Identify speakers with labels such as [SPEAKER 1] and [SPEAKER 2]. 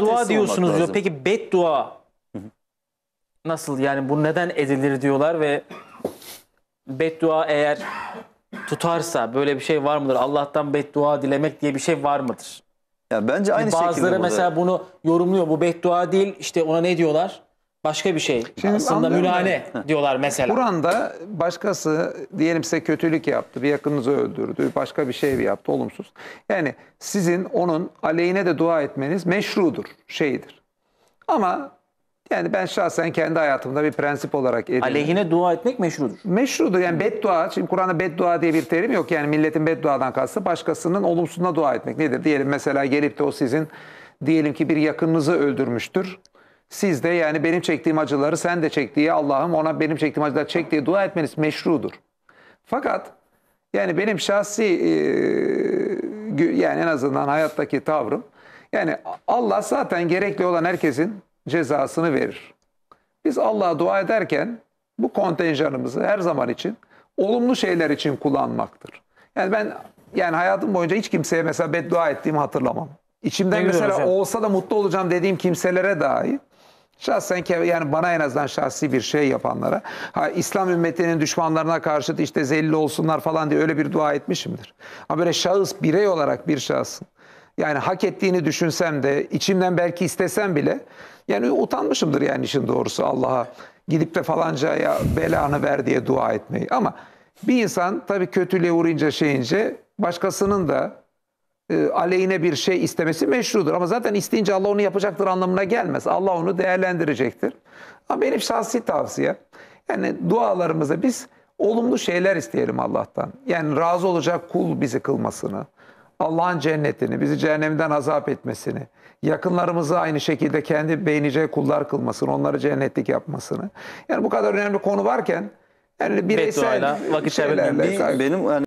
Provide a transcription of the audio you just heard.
[SPEAKER 1] dua diyorsunuz diyor. Peki beddua nasıl yani bu neden edilir diyorlar ve beddua eğer tutarsa böyle bir şey var mıdır? Allah'tan beddua dilemek diye bir şey var mıdır? Ya bence hani aynı Bazıları şekilde burada- mesela bunu yorumluyor. Bu beddua değil. İşte ona ne diyorlar? başka bir şey. Şimdi Aslında mülane ben.
[SPEAKER 2] diyorlar mesela. Kur'an'da başkası diyelim size kötülük yaptı, bir yakınınızı öldürdü, başka bir şey yaptı, olumsuz. Yani sizin onun aleyhine de dua etmeniz meşrudur, şeydir. Ama yani ben şahsen kendi hayatımda bir prensip olarak edindim. Aleyhine dua etmek meşrudur. Meşrudur. Yani beddua, şimdi Kur'an'da beddua diye bir terim yok. Yani milletin bedduadan kalsa başkasının olumsuzuna dua etmek. Nedir? Diyelim mesela gelip de o sizin diyelim ki bir yakınınızı öldürmüştür. Siz de yani benim çektiğim acıları sen de çektiği Allah'ım ona benim çektiğim acıları çek diye dua etmeniz meşrudur. Fakat yani benim şahsi e, yani en azından hayattaki tavrım yani Allah zaten gerekli olan herkesin cezasını verir. Biz Allah'a dua ederken bu kontenjanımızı her zaman için olumlu şeyler için kullanmaktır. Yani ben yani hayatım boyunca hiç kimseye mesela beddua ettiğimi hatırlamam. İçimden Değil mesela olsa da mutlu olacağım dediğim kimselere dair. Şahsen yani bana en azından şahsi bir şey yapanlara ha, İslam ümmetinin düşmanlarına karşı işte zelli olsunlar falan diye öyle bir dua etmişimdir. Ama böyle şahıs birey olarak bir şahsın yani hak ettiğini düşünsem de içimden belki istesem bile yani utanmışımdır yani işin doğrusu Allah'a gidip de falancaya belanı ver diye dua etmeyi. Ama bir insan tabii kötülüğe uğrayınca şeyince başkasının da e, aleyhine bir şey istemesi meşrudur. Ama zaten isteyince Allah onu yapacaktır anlamına gelmez. Allah onu değerlendirecektir. Ama benim şahsi tavsiye yani dualarımızda biz olumlu şeyler isteyelim Allah'tan. Yani razı olacak kul bizi kılmasını, Allah'ın cennetini, bizi cehennemden azap etmesini, yakınlarımızı aynı şekilde kendi beğeneceği kullar kılmasını, onları cennetlik yapmasını. Yani bu kadar önemli konu varken yani bireysel Betuayla, vakit şeylerle. Benim yani